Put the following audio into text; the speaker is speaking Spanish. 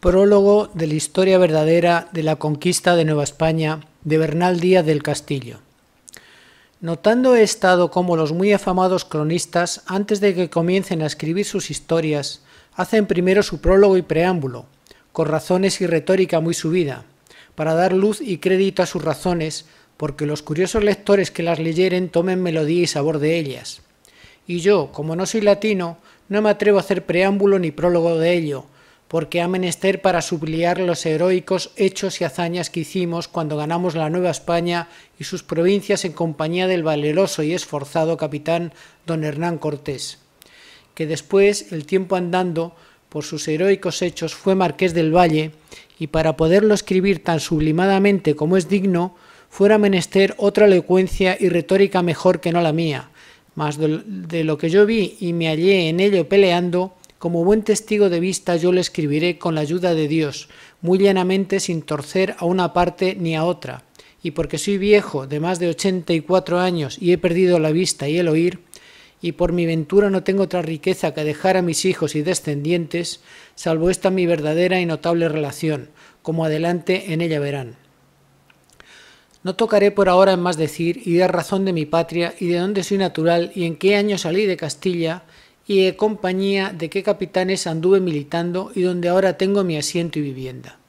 prólogo de la historia verdadera de la conquista de Nueva España de Bernal Díaz del Castillo. Notando he estado como los muy afamados cronistas, antes de que comiencen a escribir sus historias, hacen primero su prólogo y preámbulo, con razones y retórica muy subida, para dar luz y crédito a sus razones, porque los curiosos lectores que las leyeren tomen melodía y sabor de ellas. Y yo, como no soy latino, no me atrevo a hacer preámbulo ni prólogo de ello, porque ha menester para subliar los heroicos hechos y hazañas que hicimos cuando ganamos la Nueva España y sus provincias en compañía del valeroso y esforzado capitán don Hernán Cortés, que después, el tiempo andando, por sus heroicos hechos fue marqués del Valle, y para poderlo escribir tan sublimadamente como es digno, fuera menester otra elocuencia y retórica mejor que no la mía, mas de lo que yo vi y me hallé en ello peleando, como buen testigo de vista yo le escribiré con la ayuda de Dios, muy llanamente sin torcer a una parte ni a otra. Y porque soy viejo, de más de ochenta y cuatro años, y he perdido la vista y el oír, y por mi ventura no tengo otra riqueza que dejar a mis hijos y descendientes, salvo esta mi verdadera y notable relación, como adelante en ella verán. No tocaré por ahora en más decir y dar razón de mi patria y de dónde soy natural y en qué año salí de Castilla y de compañía de qué capitanes anduve militando y donde ahora tengo mi asiento y vivienda.